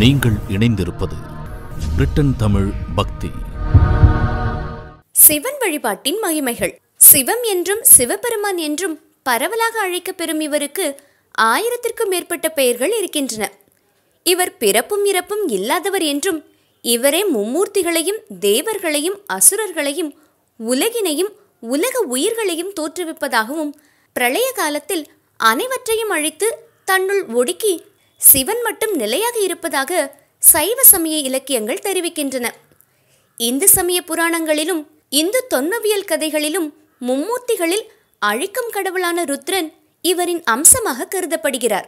நீங்கள் இணைந்திருப்பது பிரிட்டன் தமிழ் பக்தி சிவன் வழிபாட்டின் மகிமைகள் சிவம் என்றும் சிவபெருமான் என்றும் பரவலாக அழைக்கப்பெறும் இவருக்கு ஆயிரத்திற்கும் மேற்பட்ட பெயர்கள் இருக்கின்றன இவர் பிறப்பும் இறப்பும் இல்லாதவர் என்றும் இவரே மும்மூர்த்திகளையும் தேவர்களையும் அசுரர்களையும் உலகினையும் உலக உயிர்களையும் தோற்றுவிப்பதாகவும் பிரளய காலத்தில் அனைவற்றையும் அழித்து தன்னுள் ஒடுக்கி சிவன் மட்டும் நிலையாக இருப்பதாக சைவ சமய இலக்கியங்கள் தெரிவிக்கின்றன இந்து சமய புராணங்களிலும் இந்து தொன்மவியல் கதைகளிலும் மும்மூர்த்திகளில் அழிக்கும் கடவுளான ருத்ரன் இவரின் அம்சமாக கருதப்படுகிறார்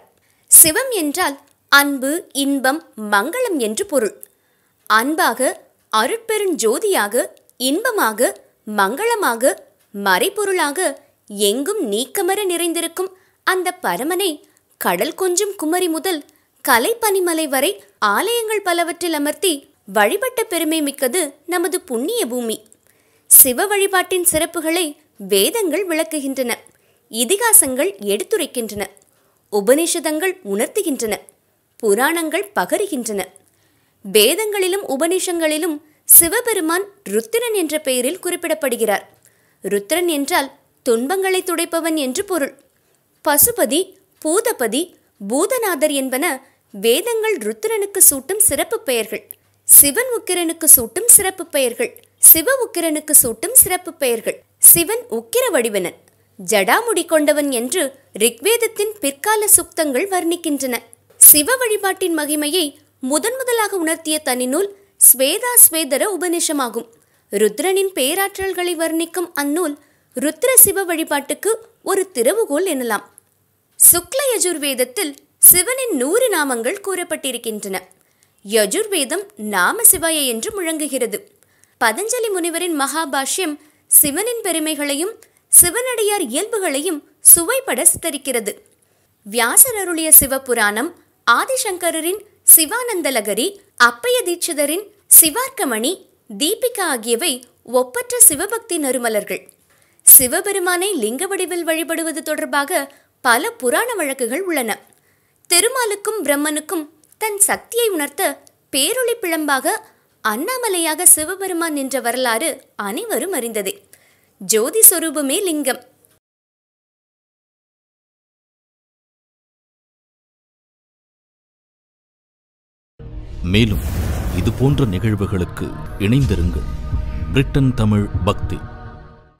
சிவம் என்றால் அன்பு இன்பம் மங்களம் என்று பொருள் அன்பாக அருட்பெரும் ஜோதியாக இன்பமாக மங்களமாக மறைபொருளாக எங்கும் நீக்கமர நிறைந்திருக்கும் அந்த பரமனை கடல் கொஞ்சம் குமரி முதல் கலை பனிமலை வரை ஆலயங்கள் பலவற்றில் அமர்த்தி வழிபட்ட பெருமை மிக்கது நமது புண்ணிய பூமி சிவ வழிபாட்டின் சிறப்புகளை வேதங்கள் விளக்குகின்றன இதிகாசங்கள் எடுத்துரைக்கின்றன உபநிஷதங்கள் உணர்த்துகின்றன புராணங்கள் பகருகின்றன வேதங்களிலும் உபநிஷங்களிலும் சிவபெருமான் ருத்திரன் என்ற பெயரில் குறிப்பிடப்படுகிறார் ருத்திரன் என்றால் துன்பங்களை துடைப்பவன் என்று பொருள் பசுபதி பூதபதி பூதநாதர் என்பன வேதங்கள் ருத்ரனுக்கு சூட்டும் சிறப்பு பெயர்கள் சிவன் உக்கிரனுக்கு சூட்டும் சிறப்பு பெயர்கள் சிவ உக்கிரனுக்கு சூட்டும் சிறப்பு பெயர்கள் சிவன் உக்கிர வடிவனன் ஜடாமுடி கொண்டவன் என்று ரிக்வேதத்தின் பிற்கால சுக்தங்கள் வர்ணிக்கின்றன சிவ வழிபாட்டின் மகிமையை முதன் முதலாக உணர்த்திய தனிநூல் ஸ்வேதா ஸ்வேதர உபநிஷமாகும் ருத்ரனின் பேராற்றல்களை வர்ணிக்கும் அந்நூல் ருத்ர சிவ வழிபாட்டுக்கு ஒரு திறவுகோல் எனலாம் சுக்ல யஜுர்வேதத்தில் சிவனின் நூறு நாமங்கள் கூறப்பட்டிருக்கின்றன யஜுர்வேதம் நாம சிவாய என்று முழங்குகிறது பதஞ்சலி முனிவரின் மகாபாஷ்யம் சிவனின் பெருமைகளையும் சிவனடியார் இயல்புகளையும் சுவைப்பட சித்தரிக்கிறது வியாசர் அருளிய சிவபுராணம் ஆதிசங்கரின் சிவானந்தலகரி அப்பைய தீட்சிதரின் சிவார்க்கமணி தீபிகா ஆகியவை ஒப்பற்ற சிவபக்தி நறுமலர்கள் சிவபெருமானை லிங்க வடிவில் வழிபடுவது தொடர்பாக பல புராண வழக்குகள் உள்ளன திருமாலுக்கும் பிரம்மனுக்கும் தன் சக்தியை உணர்த்த பேரொளி பிழம்பாக அண்ணாமலையாக சிவபெருமான் நின்ற வரலாறு அனைவரும் அறிந்ததே ஜோதி சொரூபமே லிங்கம் மேலும் இது போன்ற நிகழ்வுகளுக்கு இணைந்திருங்கள் பிரிட்டன் தமிழ் பக்தி